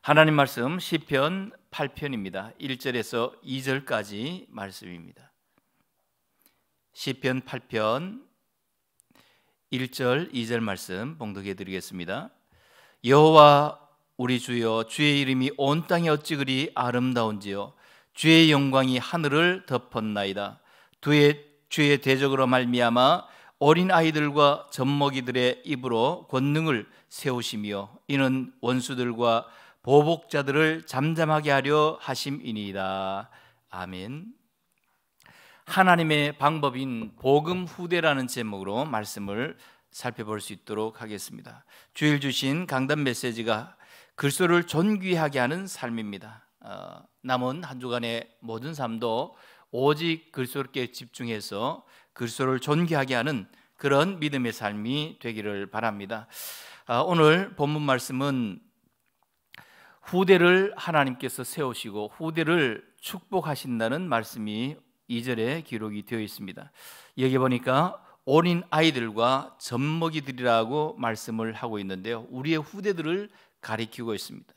하나님 말씀 시편 8편입니다. 1절에서 2절까지 말씀입니다. 시편 8편 1절 2절 말씀 봉독해 드리겠습니다. 여호와 우리 주여 주의 이름이 온 땅에 어찌 그리 아름다운지요 주의 영광이 하늘을 덮었나이다. 주의, 주의 대적으로 말미암아 어린 아이들과 젖먹이들의 입으로 권능을 세우시며 이는 원수들과 보복자들을 잠잠하게 하려 하심이니이다. 아멘. 하나님의 방법인 복음 후대라는 제목으로 말씀을 살펴볼 수 있도록 하겠습니다. 주일 주신 강단 메시지가 글소를 존귀하게 하는 삶입니다. 어, 남은 한 주간의 모든 삶도 오직 글소게 집중해서 글소를 존귀하게 하는 그런 믿음의 삶이 되기를 바랍니다. 어, 오늘 본문 말씀은 후대를 하나님께서 세우시고 후대를 축복하신다는 말씀이 2절에 기록이 되어 있습니다. 여기 보니까 어린 아이들과 젖먹이들이라고 말씀을 하고 있는데요. 우리의 후대들을 가리키고 있습니다.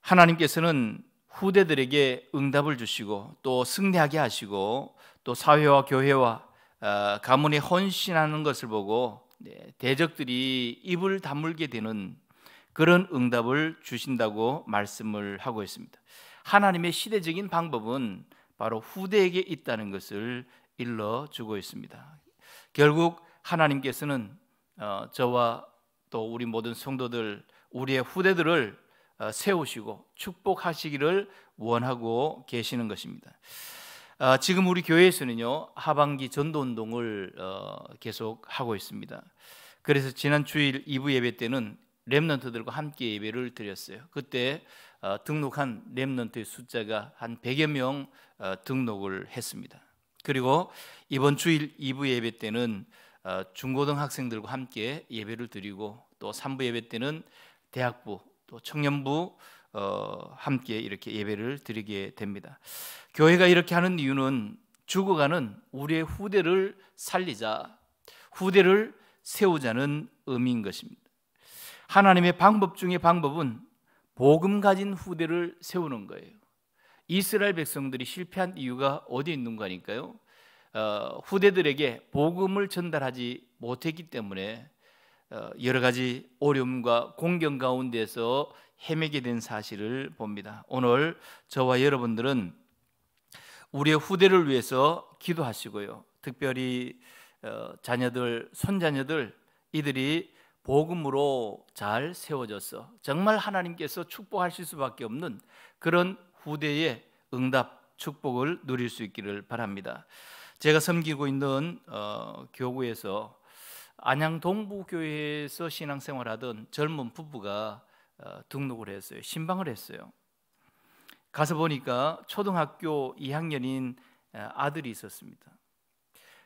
하나님께서는 후대들에게 응답을 주시고 또 승리하게 하시고 또 사회와 교회와 어, 가문에 헌신하는 것을 보고 네, 대적들이 입을 다물게 되는 그런 응답을 주신다고 말씀을 하고 있습니다. 하나님의 시대적인 방법은 바로 후대에게 있다는 것을 일러 주고 있습니다. 결국 하나님께서는 어, 저와 또 우리 모든 성도들 우리의 후대들을 어, 세우시고 축복하시기를 원하고 계시는 것입니다. 아, 지금 우리 교회에서는요 하반기 전도 운동을 어, 계속 하고 있습니다. 그래서 지난 주일 2부 예배 때는 렘넌트들과 함께 예배를 드렸어요. 그때 어, 등록한 렘넌트의 숫자가 한 100여 명 어, 등록을 했습니다. 그리고 이번 주일 2부 예배 때는 어, 중고등 학생들과 함께 예배를 드리고 또 3부 예배 때는 대학부 또 청년부 어, 함께 이렇게 예배를 드리게 됩니다. 교회가 이렇게 하는 이유는 죽어가는 우리의 후대를 살리자 후대를 세우자는 의미인 것입니다. 하나님의 방법 중의 방법은 복음 가진 후대를 세우는 거예요. 이스라엘 백성들이 실패한 이유가 어디 있는가니까요. 어, 후대들에게 복음을 전달하지 못했기 때문에 어, 여러 가지 어려움과 공경 가운데서 헤매게 된 사실을 봅니다. 오늘 저와 여러분들은 우리의 후대를 위해서 기도하시고요. 특별히 어, 자녀들, 손자녀들 이들이 복음으로 잘 세워져서 정말 하나님께서 축복하실 수밖에 없는 그런 후대의 응답 축복을 누릴 수 있기를 바랍니다. 제가 섬기고 있는 어, 교구에서 안양 동부교회에서 신앙생활하던 젊은 부부가 어, 등록을 했어요. 신방을 했어요. 가서 보니까 초등학교 2학년인 아들이 있었습니다.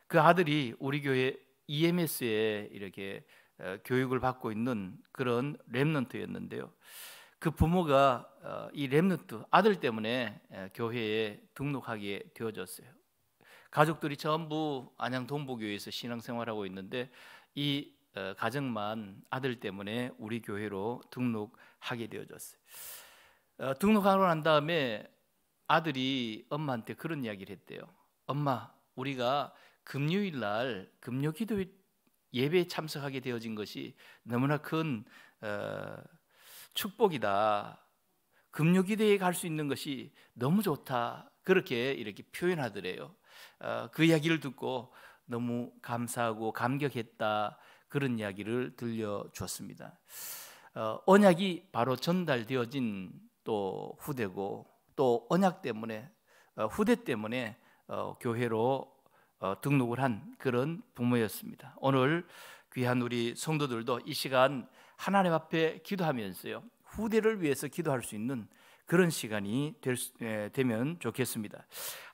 그 아들이 우리 교회 EMS에 이렇게 어, 교육을 받고 있는 그런 렘넌트였는데요. 그 부모가 어, 이 렘넌트 아들 때문에 어, 교회에 등록하게 되어졌어요. 가족들이 전부 안양 동부교회에서 신앙생활하고 있는데 이 가정만 아들 때문에 우리 교회로 등록하게 되어졌어요. 등록하고 난 다음에 아들이 엄마한테 그런 이야기를 했대요. 엄마, 우리가 금요일 날 금요 기도 예배에 참석하게 되어진 것이 너무나 큰 어, 축복이다. 금요기대에 갈 수 있는 것이 너무 좋다. 그렇게 이렇게 표현하더래요. 어, 그 이야기를 듣고 너무 감사하고 감격했다. 그런 이야기를 들려주었습니다. 어, 언약이 바로 전달되어진 또 후대고 또 언약 때문에 어, 후대 때문에 어, 교회로 어, 등록을 한 그런 부모였습니다. 오늘 귀한 우리 성도들도 이 시간 하나님 앞에 기도하면서요 후대를 위해서 기도할 수 있는 그런 시간이 될, 에, 예, 되면 좋겠습니다.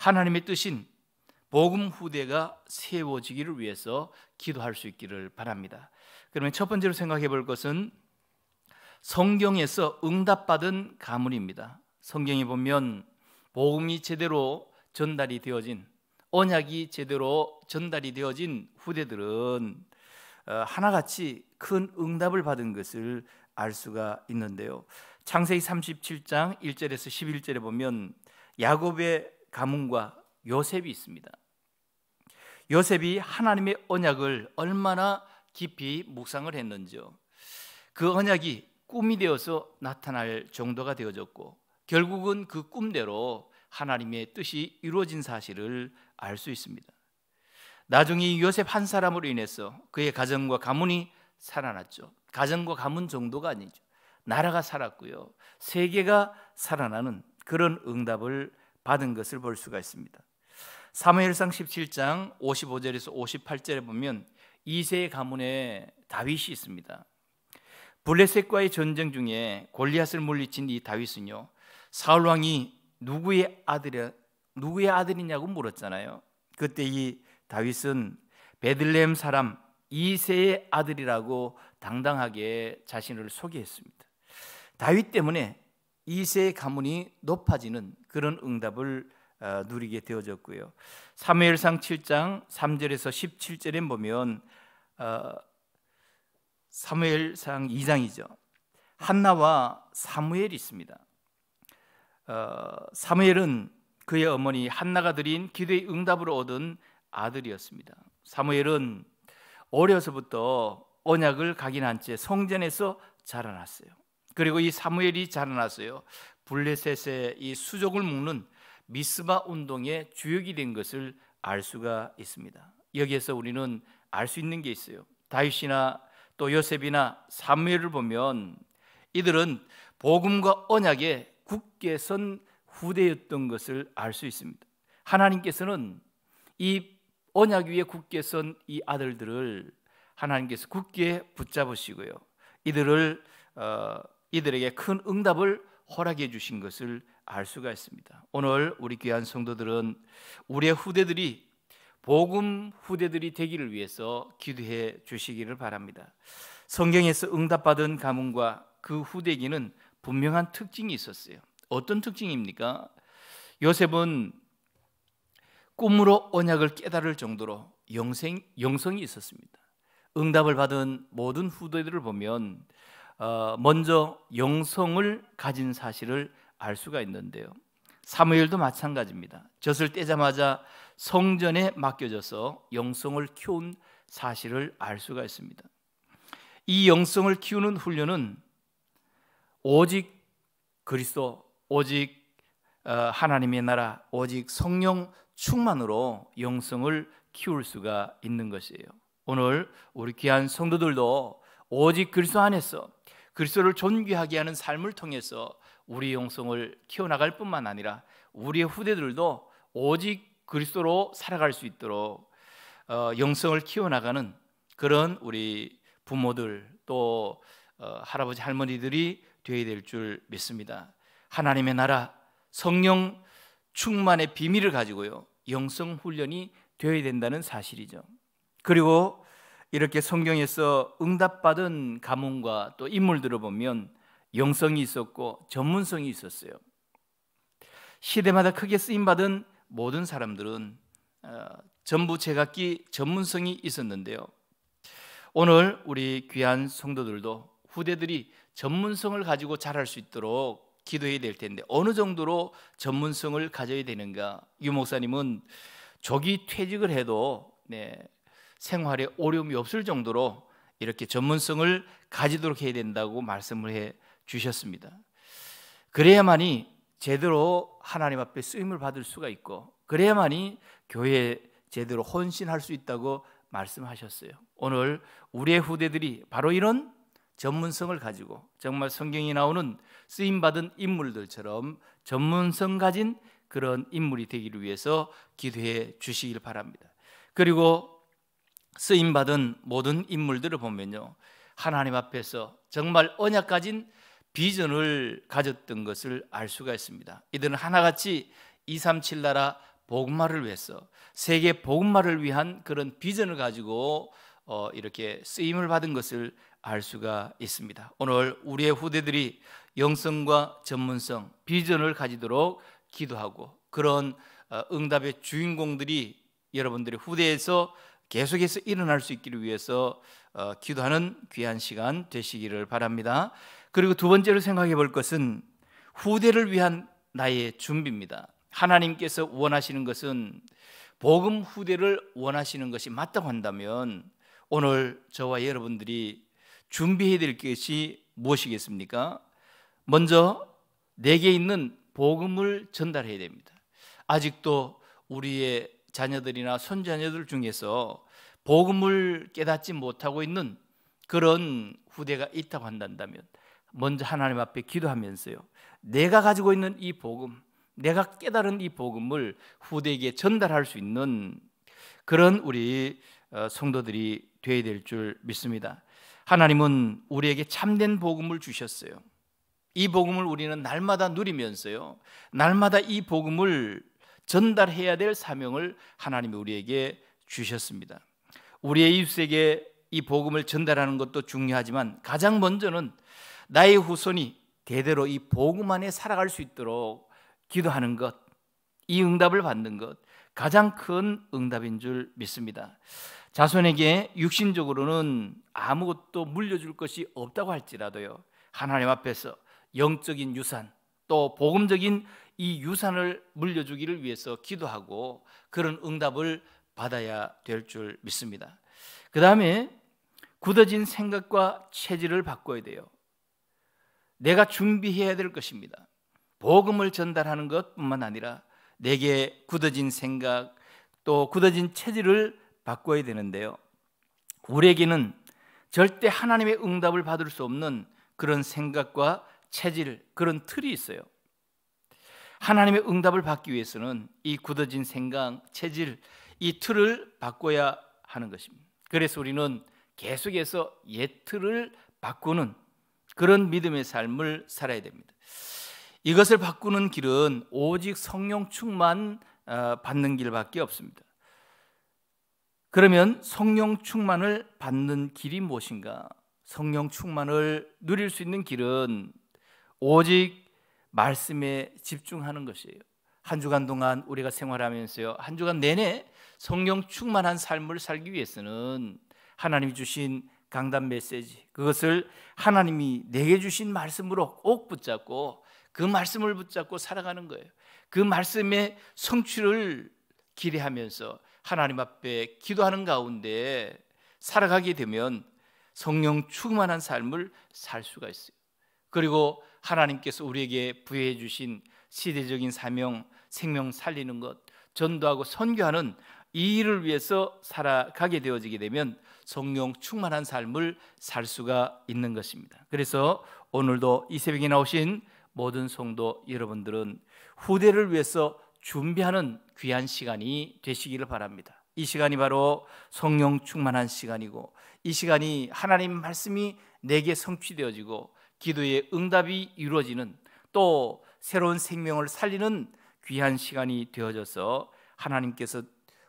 하나님의 뜻인 복음 후대가 세워지기를 위해서 기도할 수 있기를 바랍니다. 그러면 첫 번째로 생각해 볼 것은 성경에서 응답받은 가문입니다. 성경에 보면 복음이 제대로 전달이 되어진 언약이 제대로 전달이 되어진 후대들은 어, 하나같이 큰 응답을 받은 것을 알 수가 있는데요. 창세기 37장 1절에서 11절에 보면 야곱의 가문과 요셉이 있습니다. 요셉이 하나님의 언약을 얼마나 깊이 묵상을 했는지요. 그 언약이 꿈이 되어서 나타날 정도가 되어졌고 결국은 그 꿈대로 하나님의 뜻이 이루어진 사실을 알 수 있습니다. 나중에 요셉 한 사람으로 인해서 그의 가정과 가문이 살아났죠. 가정과 가문 정도가 아니죠. 나라가 살았고요. 세계가 살아나는 그런 응답을 받은 것을 볼 수가 있습니다. 사무엘상 17장 55절에서 58절에 보면 이세 가문에 다윗이 있습니다. 블레셋과의 전쟁 중에 골리앗을 물리친 이 다윗은요. 사울 왕이 누구의 아들이 누구의 아들이냐고 물었잖아요. 그때 이 다윗은 베들레헴 사람 이세의 아들이라고 당당하게 자신을 소개했습니다. 다윗 때문에 이세의 가문이 높아지는 그런 응답을 어, 누리게 되어졌고요. 사무엘상 7장 3절에서 17절에 보면 어, 사무엘상 2장이죠. 한나와 사무엘이 있습니다. 어, 사무엘은 그의 어머니 한나가 드린 기도의 응답으로 얻은 아들이었습니다. 사무엘은 어려서부터 언약을 각인한 채 성전에서 자라났어요. 그리고 이 사무엘이 자라났어요. 블레셋의 이 수족을 묶는 미스바 운동의 주역이 된 것을 알 수가 있습니다. 여기에서 우리는 알 수 있는 게 있어요. 다윗이나 또 요셉이나 사무엘을 보면 이들은 복음과 언약의 굳게 선 후대였던 것을 알 수 있습니다. 하나님께서는 이 언약 위에 굳게 선이 아들들을 하나님께서 굳게 붙잡으시고요. 이들을 어, 이들에게 큰 응답을 허락해 주신 것을 알 수가 있습니다. 오늘 우리 귀한 성도들은 우리의 후대들이 복음 후대들이 되기를 위해서 기도해 주시기를 바랍니다. 성경에서 응답받은 가문과 그 후대기는 분명한 특징이 있었어요. 어떤 특징입니까? 요셉은 꿈으로 언약을 깨달을 정도로 영생, 영성이 있었습니다. 응답을 받은 모든 후대들을 보면 어, 먼저 영성을 가진 사실을 알 수가 있는데요. 사무엘도 마찬가지입니다. 젖을 떼자마자 성전에 맡겨져서 영성을 키운 사실을 알 수가 있습니다. 이 영성을 키우는 훈련은 오직 그리스도, 오직 어, 하나님의 나라, 오직 성령 충만으로 영성을 키울 수가 있는 것이에요. 오늘 우리 귀한 성도들도 오직 그리스도 안에서 그리스도를 존귀하게 하는 삶을 통해서 우리 영성을 키워나갈 뿐만 아니라 우리의 후대들도 오직 그리스도로 살아갈 수 있도록 어, 영성을 키워나가는 그런 우리 부모들 또 어, 할아버지 할머니들이 되어야 될 줄 믿습니다. 하나님의 나라 성령 충만의 비밀을 가지고요. 영성 훈련이 되어야 된다는 사실이죠. 그리고 이렇게 성경에서 응답받은 가문과 또 인물들을 보면 영성이 있었고 전문성이 있었어요. 시대마다 크게 쓰임 받은 모든 사람들은 어, 전부 제각기 전문성이 있었는데요. 오늘 우리 귀한 성도들도 후대들이 전문성을 가지고 잘할 수 있도록 기도해야 될 텐데 어느 정도로 전문성을 가져야 되는가? 유 목사님은 조기 퇴직을 해도 네, 생활에 어려움이 없을 정도로 이렇게 전문성을 가지도록 해야 된다고 말씀을 해 주셨습니다. 그래야만이 제대로 하나님 앞에 쓰임을 받을 수가 있고 그래야만이 교회에 제대로 헌신할 수 있다고 말씀하셨어요. 오늘 우리의 후대들이 바로 이런 전문성을 가지고 정말 성경이 나오는 쓰임 받은 인물들처럼 전문성 가진 그런 인물이 되기를 위해서 기도해 주시길 바랍니다. 그리고 쓰임 받은 모든 인물들을 보면요. 하나님 앞에서 정말 언약 가진 비전을 가졌던 것을 알 수가 있습니다. 이들은 하나같이 237 나라 복음화를 위해서 세계 복음화를 위한 그런 비전을 가지고 어, 이렇게 쓰임을 받은 것을 알 수가 있습니다. 오늘 우리의 후대들이 영성과 전문성, 비전을 가지도록 기도하고 그런 어, 응답의 주인공들이 여러분들의 후대에서 계속해서 일어날 수 있기를 위해서 어, 기도하는 귀한 시간 되시기를 바랍니다. 그리고 두 번째로 생각해 볼 것은 후대를 위한 나의 준비입니다. 하나님께서 원하시는 것은 복음 후대를 원하시는 것이 맞다 한다면 오늘 저와 여러분들이 준비해야 될 것이 무엇이겠습니까? 먼저 내게 있는 복음을 전달해야 됩니다. 아직도 우리의 자녀들이나 손자녀들 중에서 복음을 깨닫지 못하고 있는 그런 후대가 있다고 한다면 먼저 하나님 앞에 기도하면서요. 내가 가지고 있는 이 복음, 내가 깨달은 이 복음을 후대에게 전달할 수 있는 그런 우리 어, 성도들이 되어야 될 줄 믿습니다. 하나님은 우리에게 참된 복음을 주셨어요. 이 복음을 우리는 날마다 누리면서요. 날마다 이 복음을 전달해야 될 사명을 하나님이 우리에게 주셨습니다. 우리의 이웃에게 이 복음을 전달하는 것도 중요하지만 가장 먼저는 나의 후손이 대대로 이 복음 안에 살아갈 수 있도록 기도하는 것, 이 응답을 받는 것 가장 큰 응답인 줄 믿습니다. 자손에게 육신적으로는 아무것도 물려줄 것이 없다고 할지라도요. 하나님 앞에서 영적인 유산 또 복음적인 이 유산을 물려주기를 위해서 기도하고 그런 응답을 받아야 될 줄 믿습니다. 그 다음에 굳어진 생각과 체질을 바꿔야 돼요. 내가 준비해야 될 것입니다. 복음을 전달하는 것뿐만 아니라 내게 굳어진 생각 또 굳어진 체질을 바꿔야 되는데요. 우리에게는 절대 하나님의 응답을 받을 수 없는 그런 생각과 체질, 그런 틀이 있어요. 하나님의 응답을 받기 위해서는 이 굳어진 생각, 체질, 이 틀을 바꿔야 하는 것입니다. 그래서 우리는 계속해서 옛 틀을 바꾸는 그런 믿음의 삶을 살아야 됩니다. 이것을 바꾸는 길은 오직 성령 충만 어, 받는 길밖에 없습니다. 그러면 성령 충만을 받는 길이 무엇인가? 성령 충만을 누릴 수 있는 길은 오직 말씀에 집중하는 것이에요. 한 주간 동안 우리가 생활하면서요. 한 주간 내내 성령 충만한 삶을 살기 위해서는 하나님이 주신 강단 메시지 그것을 하나님이 내게 주신 말씀으로 꼭 붙잡고 그 말씀을 붙잡고 살아가는 거예요. 그 말씀의 성취를 기대하면서 하나님 앞에 기도하는 가운데 살아가게 되면 성령 충만한 삶을 살 수가 있어요. 그리고 하나님께서 우리에게 부여해 주신 시대적인 사명, 생명 살리는 것, 전도하고 선교하는 이 일을 위해서 살아가게 되어지게 되면 성령 충만한 삶을 살 수가 있는 것입니다. 그래서 오늘도 이 새벽에 나오신 모든 성도 여러분들은 후대를 위해서 준비하는 귀한 시간이 되시기를 바랍니다. 이 시간이 바로 성령 충만한 시간이고 이 시간이 하나님 말씀이 내게 성취되어지고 기도의 응답이 이루어지는 또 새로운 생명을 살리는 귀한 시간이 되어져서 하나님께서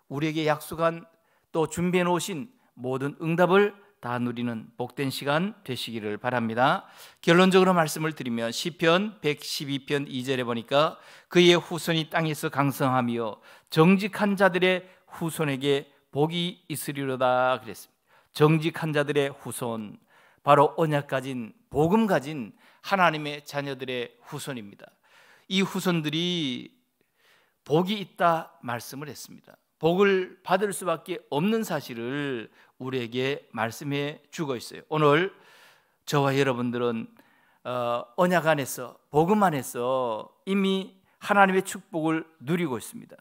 우리에게 약속한 또 준비해 놓으신 모든 응답을 다 누리는 복된 시간 되시기를 바랍니다. 결론적으로 말씀을 드리면 시편 112편 2절에 보니까 그의 후손이 땅에서 강성하며 정직한 자들의 후손에게 복이 있으리로다 그랬습니다. 정직한 자들의 후손 바로 언약 가진 복음 가진 하나님의 자녀들의 후손입니다. 이 후손들이 복이 있다 말씀을 했습니다. 복을 받을 수밖에 없는 사실을 우리에게 말씀해 주고 있어요. 오늘 저와 여러분들은 어, 언약 안에서 복음 안에서 이미 하나님의 축복을 누리고 있습니다.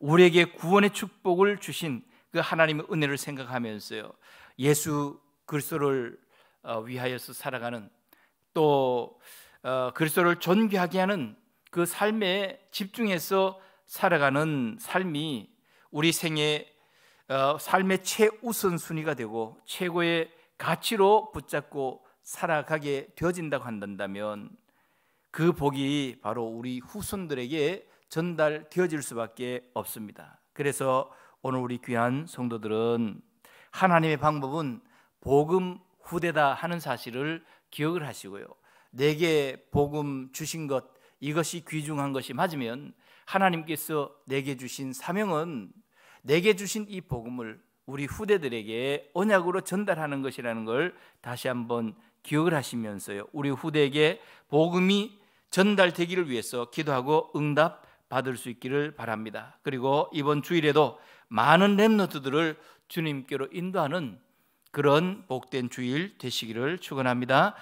우리에게 구원의 축복을 주신 그 하나님의 은혜를 생각하면서요. 예수 그리스도를 어, 위하여서 살아가는 또 어, 그리스도를 존귀하게 하는 그 삶에 집중해서 살아가는 삶이 우리 생애 어, 삶의 최우선 순위가 되고 최고의 가치로 붙잡고 살아가게 되어진다고 한다면 그 복이 바로 우리 후손들에게 전달되어질 수밖에 없습니다. 그래서 오늘 우리 귀한 성도들은 하나님의 방법은 복음 후대다 하는 사실을 기억을 하시고요. 내게 복음 주신 것 이것이 귀중한 것이 맞으면 하나님께서 내게 주신 사명은 내게 주신 이 복음을 우리 후대들에게 언약으로 전달하는 것이라는 걸 다시 한번 기억을 하시면서요. 우리 후대에게 복음이 전달되기를 위해서 기도하고 응답 받을 수 있기를 바랍니다. 그리고 이번 주일에도 많은 렘노트들을 주님께로 인도하는 그런 복된 주일 되시기를 축원합니다.